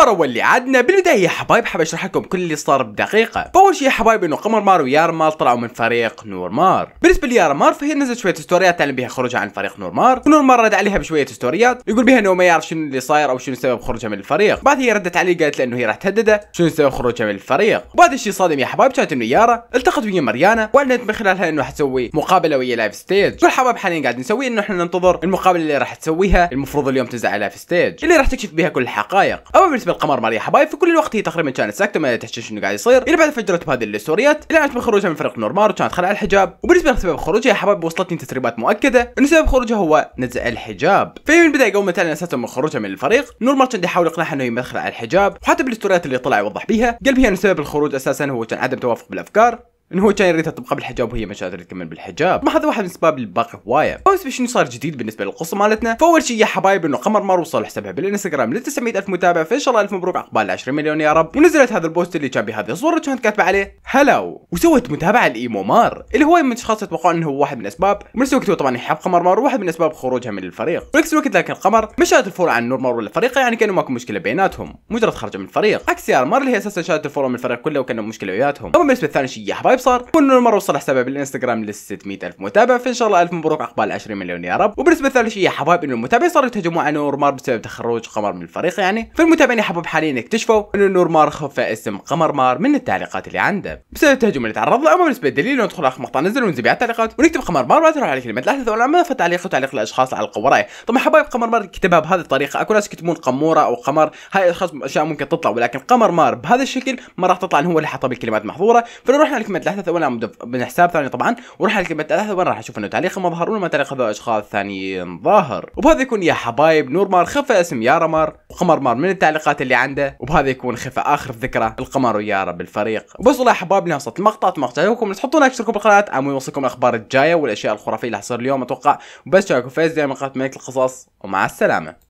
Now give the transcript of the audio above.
الخبر هو اللي عادنا بالبدايه يا حبايب حاب اشرح لكم كل اللي صار بدقيقه فاول شيء يا حبايب انه قمر مار ويار مار طلعوا من فريق نور مار بالنسبه ليار مار فهي نزلت شويه ستوريات تعلم بها خروجها عن فريق نور مار نور مار رد عليها بشويه ستوريات يقول بها انه ما يعرف شنو اللي صاير او شنو سبب خروجها من الفريق بعد هي ردت عليه قالت له انه هي راح تهدده شنو سبب خروجها من الفريق وبعد الشيء صادم يا حبايب كانت انه يارا التقت ويا مريانا واعلنت من خلالها انه حتسوي مقابله ويا لايف ستيج والحبايب حاليا قاعد نسوي انه احنا ننتظر المقابله اللي راح تسويها المفروض اليوم تنزل على لايف ستيج اللي راح تكشف بها كل الحقائق اما بالنسبه بالقمر ماريا حبايب في كل الوقت هي تقريبا كانت ساكته ما تحكي شنو قاعد يصير الى بعد فجرت بهذه الاستوريات الى علمت خروجها من فريق نورمار وكانت خلع الحجاب وبالنسبه لسبب خروجها يا حبايب وصلتني تسريبات مؤكده ان سبب خروجها هو نزع الحجاب فهي من البدايه قومت على اساسا من خروجها من الفريق نورمار كان يحاول يقنعها انه يمدخل على الحجاب وحتى بالاستوريات اللي طلع يوضح بيها قال بيها ان سبب الخروج اساسا هو كان عدم توافق بالافكار انه هو كان يريد تطبقه بالحجاب وهي ما كانت تريد تكمل بالحجاب ما هذا واحد من اسباب الباقي هوايه بالنسبه شنو صار جديد بالنسبه للقصه مالتنا فاول شيء يا حبايب انه قمر مار وصل حسابها بالانستغرام ل 900 الف متابع فان شاء الله الف مبروك عقبال 20 مليون يا رب ونزلت هذا البوست اللي كان بهذه الصوره كانت كاتبه عليه هلاو وسوت متابعه لايمو مار اللي هو من الاشخاص يتوقعون انه هو واحد من اسباب بنفس الوقت هو طبعا يحب قمر مار وواحد من اسباب خروجها من الفريق بنفس الوقت لكن قمر ما شالت الفور عن نور مار والفريق يعني كانوا ماكو مشكله بيناتهم مجرد خرجه من الفريق عكس يا مار اللي هي اساسا شالت الفور من الفريق كله وكانوا مشكله وياتهم اما بالنسبه للثاني شيء يا حبايب صار كل مره وصل حسابها بالانستغرام لل 600000 متابع فان شاء الله الف مبروك عقبال 20 مليون يا رب وبالنسبه لثالث شيء يا حبايب انه المتابعين صاروا يتهاجموا على نور مار بسبب تخرج قمر من الفريق يعني فالمتابعين يا حبايب حاليا اكتشفوا انه نور مار خفى اسم قمر مار من التعليقات اللي عنده بسبب التهجم اللي تعرض له اما بالنسبه للدليل ندخل اخر مقطع نزل ونزل بيع التعليقات ونكتب قمر مار بعد على كلمه الاحداث والعمل فتعليق وتعليق الاشخاص على القوراء طبعا حبايب قمر مار كتبها بهذه الطريقه اكو ناس يكتبون قموره او قمر هاي الاشخاص اشياء ممكن تطلع ولكن قمر مار بهذا الشكل ما راح تطلع هو اللي حطها بالكلمات محظوره فنروح على كلمه الاحداث ولا من حساب ثاني طبعا وراح الكلمة كلمه الاحداث وين راح اشوف انه تعليق ما ظهر ولا ما تعليق هذول اشخاص ثانيين ظاهر وبهذا يكون يا حبايب نور مار خفى اسم يارا مار وقمر مار من التعليقات اللي عنده وبهذا يكون خفى اخر ذكرى القمر ويارا بالفريق وبس والله يا نهاية وصلت المقطع اتمنى تعجبكم تحطونا اشتركوا بالقناه عم يوصلكم الاخبار الجايه والاشياء الخرافيه اللي حصل اليوم اتوقع وبس شاركوا فيس دائما قناه ملك القصص ومع السلامه